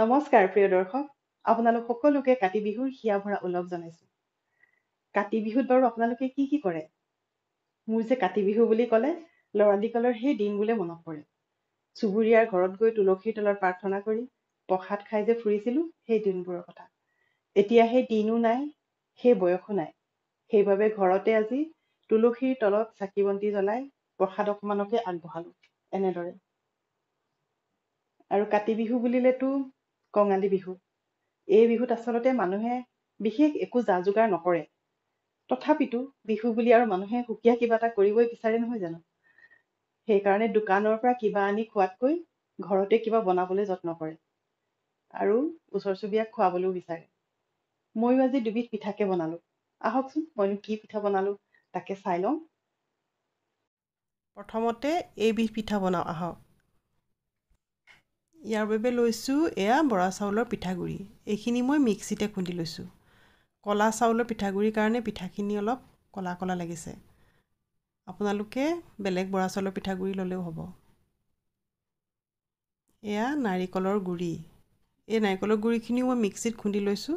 নমস্কাৰ প্ৰিয় দৰ্শক আপোনালোক সকলোকে কাতি বিহুৰ হিয়া ভৰা ওলগ জনাইছো কাতি বিহুত বাৰু আপোনালোকে কি কি কৰে মোৰ যে কাতি বিহু বুলি ক'লে ল'ৰালিকালৰ সেই দিনবোৰে মনত পৰে চুবুৰীয়াৰ ঘৰত গৈ তুলসীৰ তলত প্ৰাৰ্থনা কৰি প্ৰসাদ খাই যে ফুৰিছিলো সেই দিনবোৰৰ কথা এতিয়া সেই দিনো নাই সেই বয়সো নাই সেইবাবে ঘৰতে আজি তুলসীৰ তলত চাকি বন্তি জ্বলাই প্ৰসাদ অকণমানকে আগবঢ়ালো এনেদৰে আৰু কাতি বিহু বুলিলেতো কঙালী বিহু এই বিহুত আচলতে মানুহে বিশেষ একো যা যোগাৰ নকৰে তথাপিতো বিহু বুলি আৰু মানুহে সুকীয়া কিবা এটা কৰিবই বিচাৰে নহয় জানো সেইকাৰণে দোকানৰ পৰা কিবা আনি খোৱাতকৈ ঘৰতে কিবা বনাবলৈ যত্ন কৰে আৰু ওচৰ চুবুৰীয়াক খোৱাবলৈও বিচাৰে ময়ো আজি দুবিধ পিঠাকে বনালো আহকচোন মইনো কি পিঠা বনালো তাকে চাই লওঁ প্ৰথমতে এইবিধ পিঠা বনাওঁ আহক ইয়াৰ বাবে লৈছোঁ এয়া বৰা চাউলৰ পিঠাগুড়ি এইখিনি মই মিক্সিতে খুন্দি লৈছোঁ ক'লা চাউলৰ পিঠাগুড়িৰ কাৰণে পিঠাখিনি অলপ ক'লা ক'লা লাগিছে আপোনালোকে বেলেগ বৰা চাউলৰ পিঠাগুড়ি ল'লেও হ'ব এয়া নাৰিকলৰ গুড়ি এই নাৰিকলৰ গুড়িখিনিও মই মিক্সিত খুন্দি লৈছোঁ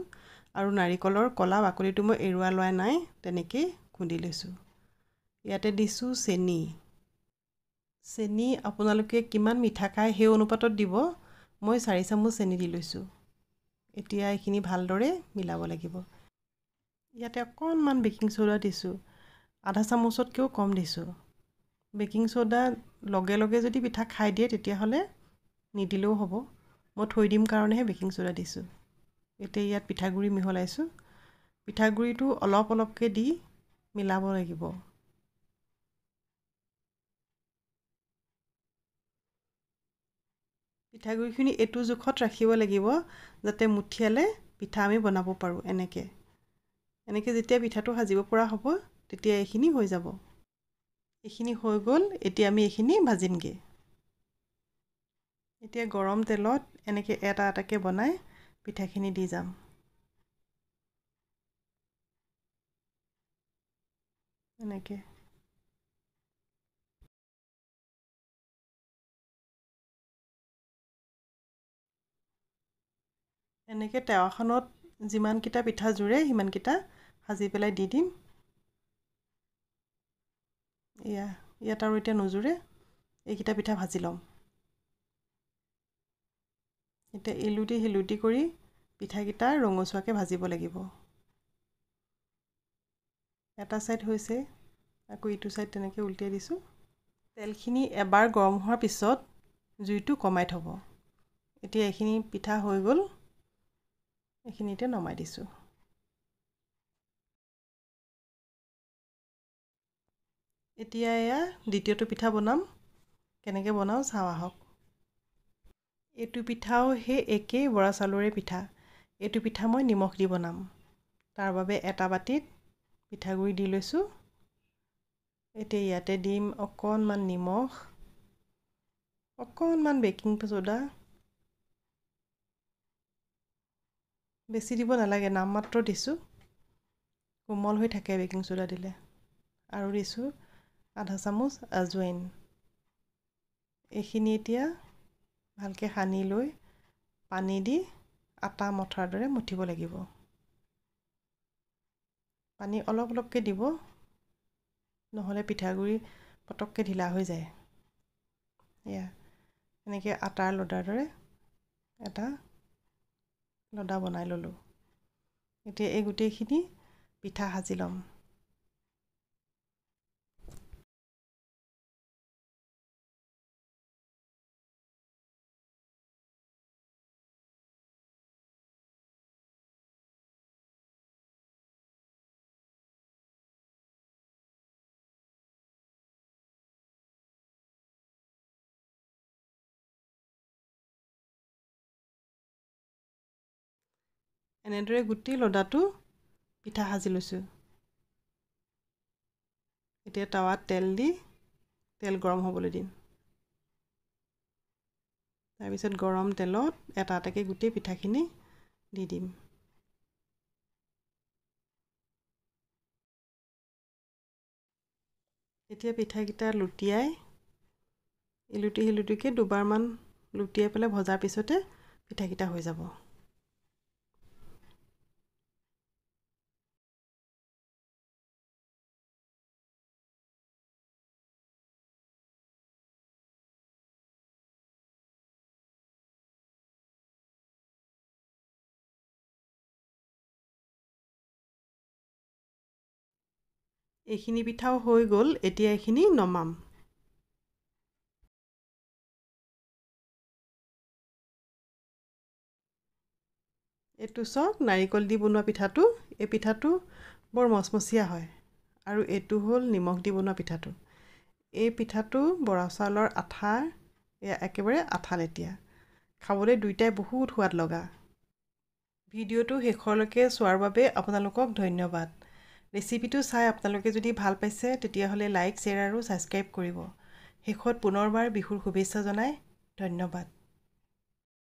আৰু নাৰিকলৰ ক'লা বাকলিটো মই এৰুৱা লোৱা নাই তেনেকেই খুন্দি লৈছোঁ ইয়াতে দিছোঁ চেনি চেনি আপোনালোকে কিমান মিঠা খায় সেই অনুপাতত দিব মই চাৰি চামুচ চেনি দি লৈছোঁ এতিয়া এইখিনি ভালদৰে মিলাব লাগিব ইয়াতে অকণমান বেকিং চ'ডা দিছোঁ আধা চামুচতকৈও কম দিছোঁ বেকিং চ'ডা লগে লগে যদি পিঠা খাই দিয়ে তেতিয়াহ'লে নিদিলেও হ'ব মই থৈ দিম কাৰণেহে বেকিং চ'ডা দিছোঁ এতিয়া ইয়াত পিঠাগুড়ি মিহলাইছোঁ পিঠাগুড়িটো অলপ অলপকৈ দি মিলাব লাগিব পিঠাগুড়িখিনি এইটো জোখত ৰাখিব লাগিব যাতে মুঠিয়ালে পিঠা আমি বনাব পাৰোঁ এনেকৈ এনেকৈ যেতিয়া পিঠাটো সাজিব পৰা হ'ব তেতিয়া এইখিনি হৈ যাব এইখিনি হৈ গ'ল এতিয়া আমি এইখিনি ভাজিমগৈ এতিয়া গৰম তেলত এনেকৈ এটা এটাকৈ বনাই পিঠাখিনি দি যাম এনেকৈ এনেকৈ টেৱাখনত যিমানকেইটা পিঠা জোৰে সিমানকেইটা ভাজি পেলাই দি দিম এয়া ইয়াত আৰু এতিয়া নোজোৰে এইকেইটা পিঠা ভাজি ল'ম এতিয়া এলুটি হিলুটি কৰি পিঠাকেইটা ৰঙচুৱাকৈ ভাজিব লাগিব এটা ছাইড হৈছে আকৌ ইটো ছাইড তেনেকৈ উলিয়াই দিছোঁ তেলখিনি এবাৰ গৰম হোৱাৰ পিছত জুইটো কমাই থ'ব এতিয়া এইখিনি পিঠা হৈ গ'ল এইখিনিতে নমাই দিছোঁ এতিয়া এয়া দ্বিতীয়টো পিঠা বনাম কেনেকৈ বনাওঁ চাওঁ আহক এইটো পিঠাও সেই একেই বৰা চাউলৰে পিঠা এইটো পিঠা মই নিমখ দি বনাম তাৰ বাবে এটা বাতিত পিঠাগুড়ি দি লৈছোঁ এতিয়া ইয়াতে দিম অকণমান নিমখ অকণমান বেকিং চ'দা বেছি দিব নালাগে নাম মাত্ৰ দিছোঁ কোমল হৈ থাকে বেকিং চ'ডা দিলে আৰু দিছোঁ আধা চামুচ আজোৱাইন এইখিনি এতিয়া ভালকৈ সানি লৈ পানী দি আটা মঠাৰ দৰে মঠিব লাগিব পানী অলপ অলপকৈ দিব নহ'লে পিঠাগুড়ি পটককৈ ঢিলা হৈ যায় এয়া এনেকৈ আটাৰ লদাৰ দৰে এটা লডা বনাই ল'লোঁ এতিয়া এই গোটেইখিনি পিঠা সাজি ল'ম এনেদৰে গোটেই লদাটো পিঠা সাজি লৈছোঁ এতিয়া তাৱাত তেল দি তেল গৰম হ'বলৈ দিম তাৰপিছত গৰম তেলত এটা এটাকৈ গোটেই পিঠাখিনি দি দিম এতিয়া পিঠাকেইটা লুটিয়াই ইলুটি সিলুটিকৈ দুবাৰমান লুটিয়াই পেলাই ভজাৰ পিছতে পিঠাকেইটা হৈ যাব এইখিনি পিঠাও হৈ গ'ল এতিয়া এইখিনি নমাম এইটো চাওক নাৰিকল দি বনোৱা পিঠাটো এই পিঠাটো বৰ মচমচীয়া হয় আৰু এইটো হ'ল নিমখ দি বনোৱা পিঠাটো এই পিঠাটো বৰা চাউলৰ আঠা এয়া একেবাৰে আঠা লেতিয়া খাবলৈ দুয়োটাই বহুত সোৱাদ লগা ভিডিঅ'টো শেষলৈকে চোৱাৰ বাবে আপোনালোকক ধন্যবাদ ৰেচিপিটো চাই আপোনালোকে যদি ভাল পাইছে তেতিয়াহ'লে লাইক শ্বেয়াৰ আৰু ছাবস্ক্ৰাইব কৰিব শেষত পুনৰবাৰ বিহুৰ শুভেচ্ছা জনাই ধন্যবাদ